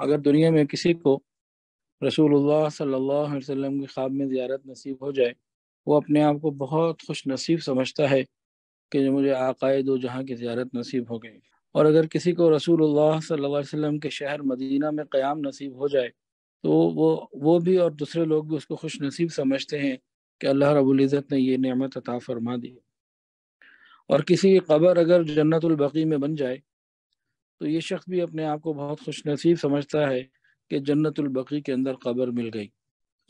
अगर दुनिया में किसी को रसूलुल्लाह सल्लल्लाहु अलैहि वसल्लम की ख्वाब में ज़्यारत नसीब हो जाए वो अपने आप को बहुत खुश नसीब समझता है कि जो मुझे आकाए दो जहाँ की ज़्यारत नसीब हो गई और अगर किसी को रसूलुल्लाह सल्लल्लाहु अलैहि वसल्लम के शहर मदीना में क़याम नसीब हो जाए तो वो वो भी और दूसरे लोग भी उसको खुश नसीब समझते हैं कि अल्लाह रबुल्ज़त ने यह नेमत अता फरमा दी और किसी की कबर अगर जन्नतबकी में बन जाए तो ये शख्स भी अपने आप को बहुत खुश नसीब समझता है कि जन्नतुलबकी के अंदर कब्र मिल गई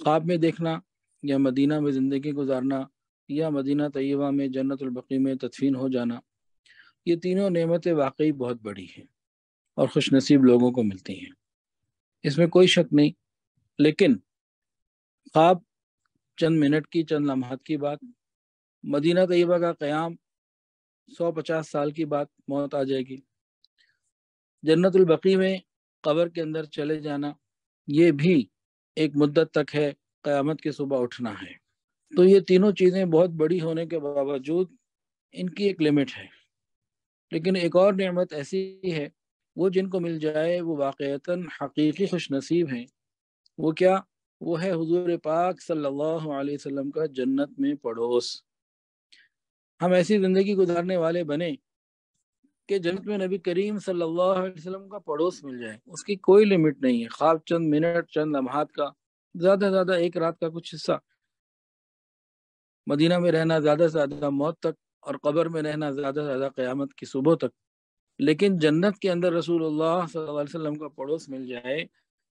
ख्वाब में देखना या मदीना में ज़िंदगी गुजारना या मदीना तयबा में जन्नतुलबकी में तदफीन हो जाना ये तीनों नेमतें वाकई बहुत बड़ी हैं और खुश नसीब लोगों को मिलती हैं इसमें कोई शक नहीं लेकिन ख्वाब चंद मिनट की चंद लम्हात की बात मदीना तयबा का क़्याम सौ पचास साल की बात मौत आ जाएगी जन्नतुल बकी में कबर के अंदर चले जाना ये भी एक मुद्दत तक है क़यामत के सुबह उठना है तो ये तीनों चीज़ें बहुत बड़ी होने के बावजूद इनकी एक लिमिट है लेकिन एक और नमत ऐसी है वो जिनको मिल जाए वो वाक़ता हकीकी खुश नसीब हैं वो क्या वो है हजूर पाक सल्लल्लाहु अलैहि वसल्लम का जन्नत में पड़ोस हम ऐसी ज़िंदगी गुजारने वाले बने कि जन्नत में नबी करीम सल्लल्लाहु अलैहि वसल्लम का पड़ोस मिल जाए उसकी कोई लिमिट नहीं है खाब चंद मिनट चंद लम्हात का ज़्यादा से ज़्यादा एक रात का कुछ हिस्सा मदीना में रहना ज़्यादा से ज़्यादा मौत तक और कब्र में रहना ज़्यादा से ज़्यादा क़्यामत की सुबह तक लेकिन जन्नत के अंदर रसूल सल्लल्लाहु का पड़ोस मिल जाए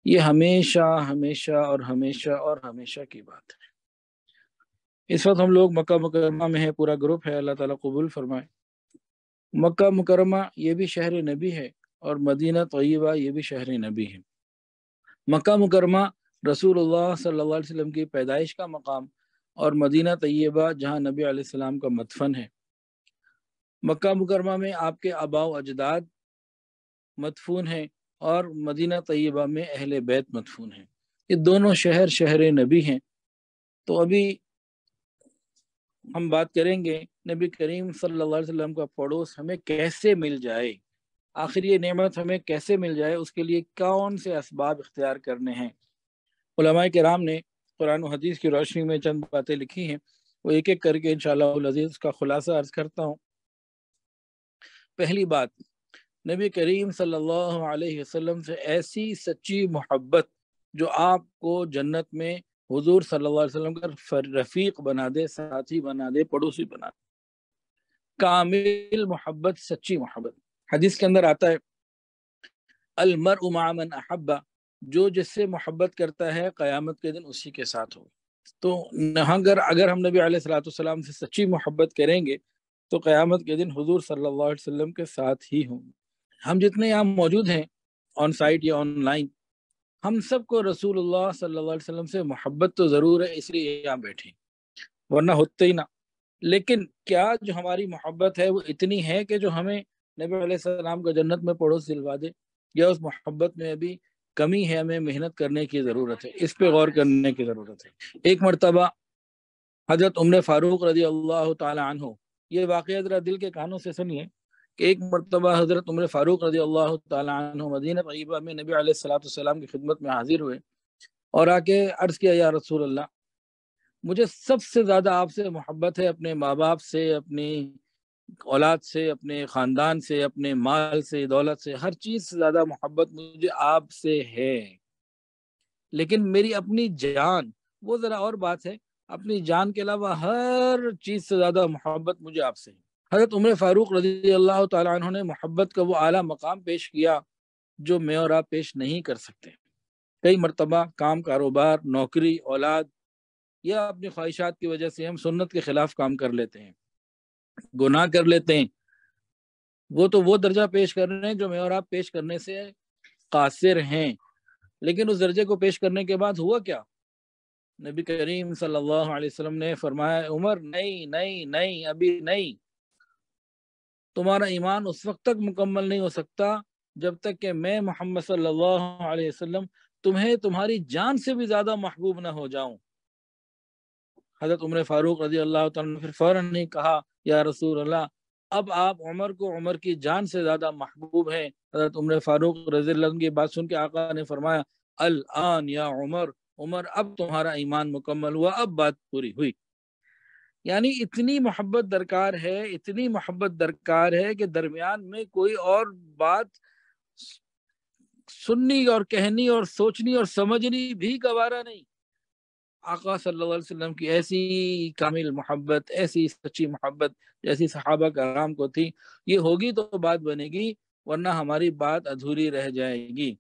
ये हमेशा हमेशा और हमेशा और हमेशा की बात है इस वक्त हम लोग मक्का मुकरमा में है पूरा ग्रुप है अल्लाह ताला कबूल फरमाए मक्का मुकरमा ये भी शहर नबी है और मदीना तय्यबा ये भी शहर नबी है मक्का मुकरमा रसूल सल्ला वसम की पैदाइश का मकाम और मदीना तय्यबा जहाँ नबी आसमाम का मदफन है मक्का मुकरमा में आपके आबाव अजदाद मदफून हैं और मदीना तयबा में अहल बैत मदफून हैं ये दोनों शहर शहर नबी हैं तो अभी हम बात करेंगे नबी करीम सल्लल्लाहु अलैहि वसल्लम का पड़ोस हमें कैसे मिल जाए आखिर ये नेमत हमें कैसे मिल जाए उसके लिए कौन से इसबाब इख्तियार करने हैं उलमा कराम ने कुरान हदीस की रोशनी में चंद बातें लिखी हैं वो एक एक करके इन अजीज़ का खुलासा अर्ज करता हूँ पहली बात नबी करीम सल्लल्लाहु अलैहि वसल्लम से ऐसी सच्ची मोहब्बत जो आपको जन्नत में हुजूर सल्लल्लाहु अलैहि वसल्लम का रफीक बना दे साथी बना दे पड़ोसी बना दे कामिल मोहब्बत सच्ची मोहब्बत हदीस के अंदर आता है अलमर उमामन अहब्बा जो जिससे मोहब्बत करता है क़यामत के दिन उसी के साथ हो तो अगर अगर हम नबी सलाम से सच्ची मोहब्बत करेंगे तो क़यामत के दिन हुजूर सल्लल्लाहु अलैहि वसल्लम के साथ ही होंगे हम जितने यहाँ मौजूद हैं ऑन साइट या ऑनलाइन हम सबको रसूल सल्लाम से मोहब्बत तो ज़रूर है इसलिए यहाँ बैठे वरना होते ही ना लेकिन क्या जो हमारी मोहब्बत है वो इतनी है कि जो हमें नबी सलाम को जन्नत में पड़ोस दिलवा दे या उस मोहब्बत में अभी कमी है हमें मेहनत करने की ज़रूरत है इस पर गौर करने की ज़रूरत है एक मरतबा हजरत उम्र फ़ारूक रजी अल्लाह तु ये वाक़ ज़रा दिल के कानों से सुनिए कि एक मरतबा हज़रत उम्र फ़ारूक रजी अल्लाह तु मदीन तयबा में नबी आसलाम की खिदमत में हाजिर हुए और आके अर्ज़ किया या रसूल अल्लाह मुझे सबसे ज़्यादा आपसे मोहब्बत है अपने माँ बाप से अपनी औलाद से अपने ख़ानदान से अपने माल से दौलत से हर चीज़ से ज़्यादा मोहब्बत मुझे आपसे है लेकिन मेरी अपनी जान वो ज़रा और बात है अपनी जान के अलावा हर चीज़ से ज़्यादा मोहब्बत मुझे आपसे है हज़रत उम्र फ़ारूक रजी अल्लाह तु ने मोहब्बत का वो आला मकाम पेश किया जो मैं और आप पेश नहीं कर सकते कई मरतबा काम कारोबार नौकरी औलाद या अपनी ख्वाहिशात की वजह से हम सुन्नत के ख़िलाफ़ काम कर लेते हैं गुनाह कर लेते हैं वो तो वो दर्जा पेश कर रहे हैं जो मैं और आप पेश करने से कासिर हैं लेकिन उस दर्जे को पेश करने के बाद हुआ क्या नबी करीम सल्लल्लाहु अलैहि वसल्लम ने फरमाया उमर नहीं नहीं नहीं अभी नहीं तुम्हारा ईमान उस वक्त तक मुकम्मल नहीं हो सकता जब तक कि मैं मोहम्मद सल्लल्लाहु अलैहि वसल्लम तुम्हें तुम्हारी जान से भी ज्यादा महबूब ना हो जाऊं हजरत उम्र फारूक रजी अल्लाह फिर फौरन ने कहा या रसूल अल्लाह अब आप उमर को उमर की जान से ज्यादा महबूब हैं हजरत उम्र फारूक रजी की बात सुन के आका ने फरमाया अल आन या उमर उमर अब तुम्हारा ईमान मुकम्मल हुआ अब बात पूरी हुई यानी इतनी मोहब्बत दरकार है इतनी मोहब्बत दरकार है कि दरमियान में कोई और बात सुननी और कहनी और सोचनी और समझनी भी गवारा नहीं आका सल्लल्लाहु अलैहि वसल्लम की ऐसी कामिल मोहब्बत ऐसी सच्ची मोहब्बत जैसी सहाबा कराम को थी ये होगी तो बात बनेगी वरना हमारी बात अधूरी रह जाएगी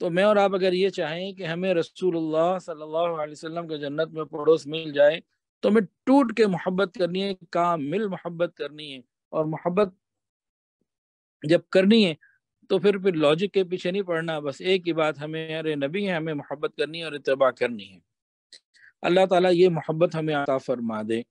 तो मैं और आप अगर ये चाहें कि हमें रसूलुल्लाह सल्लल्लाहु अलैहि वसल्लम के जन्नत में पड़ोस मिल जाए तो हमें टूट के मोहब्बत करनी है कामिल मोहब्बत करनी है और मोहब्बत जब करनी है तो फिर फिर लॉजिक के पीछे नहीं पड़ना बस एक ही बात हमें अरे नबी है हमें मोहब्बत करनी है और इतबा करनी है अल्लाह ताला ये मोहब्बत हमें आता फरमा दे